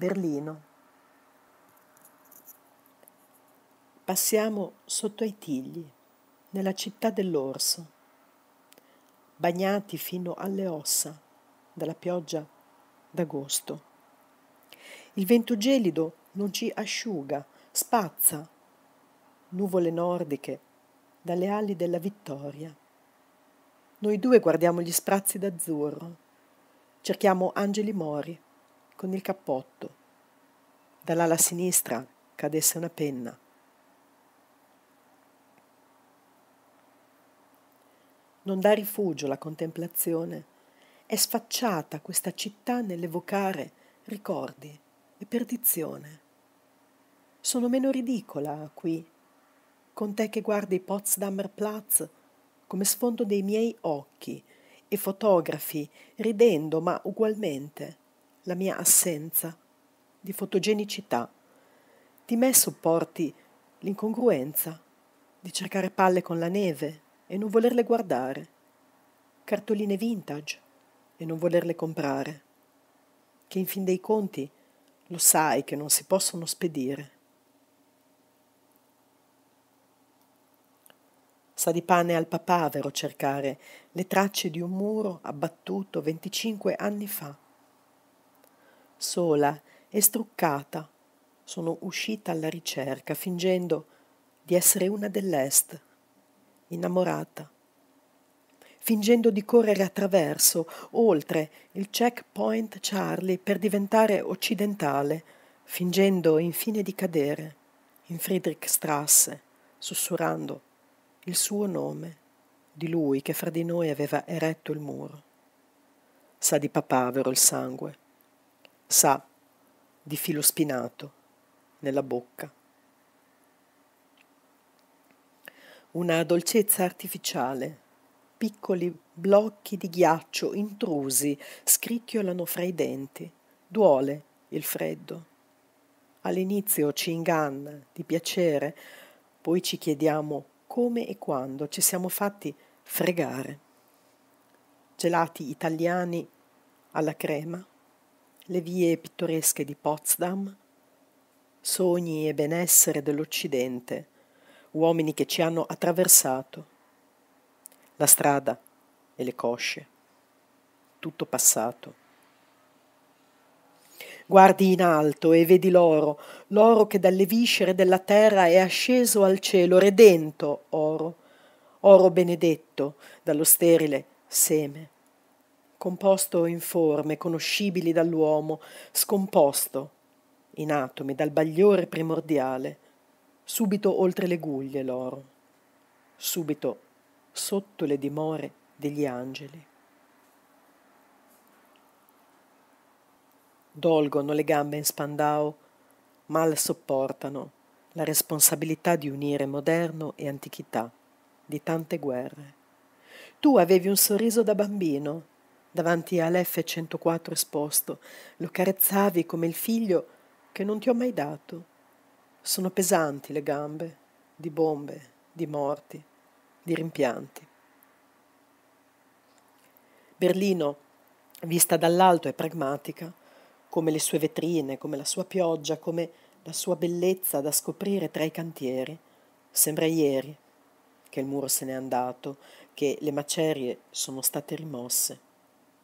Berlino. Passiamo sotto ai tigli, nella città dell'orso, bagnati fino alle ossa dalla pioggia d'agosto. Il vento gelido non ci asciuga, spazza nuvole nordiche dalle ali della vittoria. Noi due guardiamo gli sprazzi d'azzurro, cerchiamo angeli mori con il cappotto. Dall'ala sinistra cadesse una penna. Non dà rifugio la contemplazione. È sfacciata questa città nell'evocare ricordi e perdizione. Sono meno ridicola qui, con te che guardi Potsdamer Platz come sfondo dei miei occhi e fotografi ridendo ma ugualmente la mia assenza di fotogenicità, di me sopporti l'incongruenza di cercare palle con la neve e non volerle guardare, cartoline vintage e non volerle comprare, che in fin dei conti lo sai che non si possono spedire. Sa di pane al papavero cercare le tracce di un muro abbattuto 25 anni fa sola e struccata. Sono uscita alla ricerca, fingendo di essere una dell'Est, innamorata, fingendo di correre attraverso, oltre il checkpoint Charlie per diventare occidentale, fingendo infine di cadere in Friedrichstrasse, sussurrando il suo nome, di lui che fra di noi aveva eretto il muro. Sa di papavero il sangue sa di filo spinato nella bocca. Una dolcezza artificiale, piccoli blocchi di ghiaccio intrusi scricchiolano fra i denti. Duole il freddo. All'inizio ci inganna di piacere, poi ci chiediamo come e quando ci siamo fatti fregare. Gelati italiani alla crema, le vie pittoresche di Potsdam, sogni e benessere dell'Occidente, uomini che ci hanno attraversato, la strada e le cosce, tutto passato. Guardi in alto e vedi l'oro, l'oro che dalle viscere della terra è asceso al cielo, redento oro, oro benedetto dallo sterile seme composto in forme conoscibili dall'uomo, scomposto in atomi dal bagliore primordiale, subito oltre le guglie loro, subito sotto le dimore degli angeli. Dolgono le gambe in spandau, mal sopportano la responsabilità di unire moderno e antichità, di tante guerre. Tu avevi un sorriso da bambino, davanti all'F104 esposto, lo carezzavi come il figlio che non ti ho mai dato. Sono pesanti le gambe, di bombe, di morti, di rimpianti. Berlino, vista dall'alto, è pragmatica, come le sue vetrine, come la sua pioggia, come la sua bellezza da scoprire tra i cantieri. Sembra ieri che il muro se n'è andato, che le macerie sono state rimosse.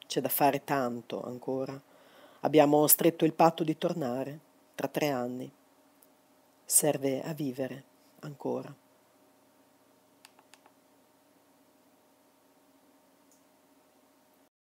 C'è da fare tanto ancora. Abbiamo stretto il patto di tornare tra tre anni. Serve a vivere ancora.